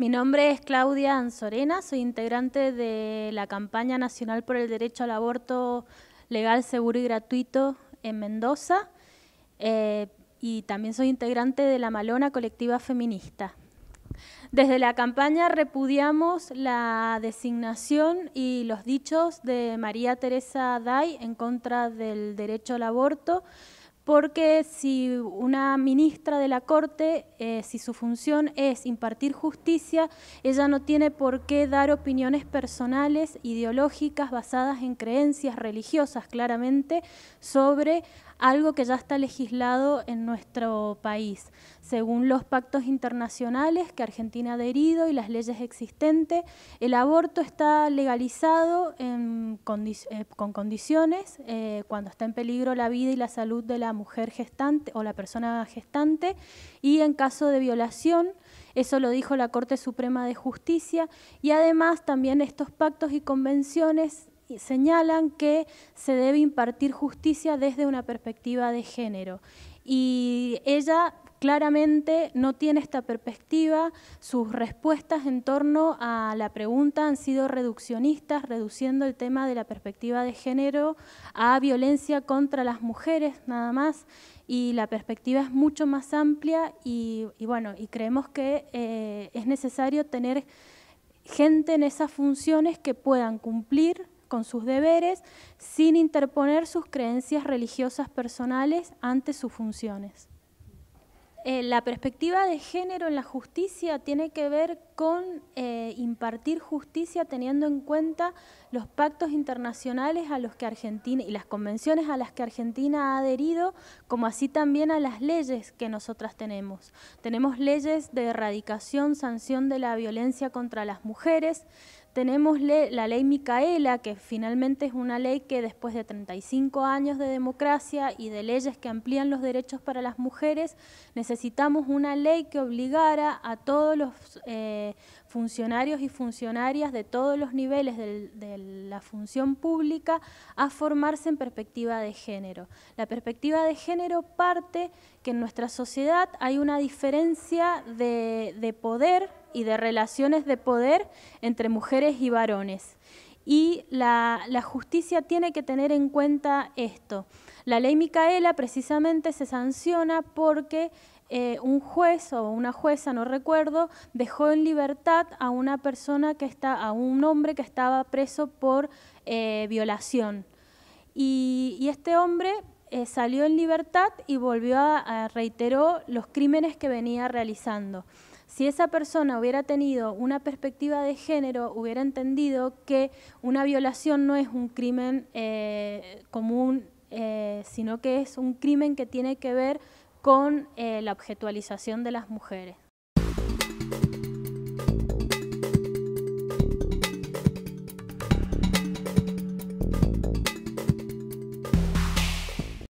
Mi nombre es Claudia Anzorena, soy integrante de la campaña nacional por el derecho al aborto legal, seguro y gratuito en Mendoza eh, y también soy integrante de la Malona Colectiva Feminista. Desde la campaña repudiamos la designación y los dichos de María Teresa Day en contra del derecho al aborto, porque si una ministra de la Corte, eh, si su función es impartir justicia, ella no tiene por qué dar opiniones personales, ideológicas, basadas en creencias religiosas, claramente, sobre algo que ya está legislado en nuestro país, según los pactos internacionales que Argentina ha adherido y las leyes existentes. El aborto está legalizado en eh, con condiciones eh, cuando está en peligro la vida y la salud de la mujer gestante o la persona gestante y en caso de violación, eso lo dijo la Corte Suprema de Justicia y además también estos pactos y convenciones señalan que se debe impartir justicia desde una perspectiva de género. Y ella claramente no tiene esta perspectiva, sus respuestas en torno a la pregunta han sido reduccionistas, reduciendo el tema de la perspectiva de género a violencia contra las mujeres nada más, y la perspectiva es mucho más amplia y, bueno, y creemos que eh, es necesario tener gente en esas funciones que puedan cumplir con sus deberes sin interponer sus creencias religiosas personales ante sus funciones. Eh, la perspectiva de género en la justicia tiene que ver con eh, impartir justicia teniendo en cuenta los pactos internacionales a los que Argentina y las convenciones a las que Argentina ha adherido, como así también a las leyes que nosotras tenemos. Tenemos leyes de erradicación, sanción de la violencia contra las mujeres, tenemos la ley Micaela, que finalmente es una ley que después de 35 años de democracia y de leyes que amplían los derechos para las mujeres, necesitamos una ley que obligara a todos los eh, funcionarios y funcionarias de todos los niveles de, la función pública a formarse en perspectiva de género. La perspectiva de género parte que en nuestra sociedad hay una diferencia de poder y de relaciones de poder entre mujeres y varones. Y la, justicia tiene que tener en cuenta esto. La ley Micaela precisamente se sanciona porque eh, un juez o una jueza, no recuerdo, dejó en libertad a una persona que está, a un hombre que estaba preso por eh, violación. Y, este hombre eh, salió en libertad y volvió a, reiteró los crímenes que venía realizando. Si esa persona hubiera tenido una perspectiva de género, hubiera entendido que una violación no es un crimen eh, común, eh, sino que es un crimen que tiene que ver con eh, la objetualización de las mujeres.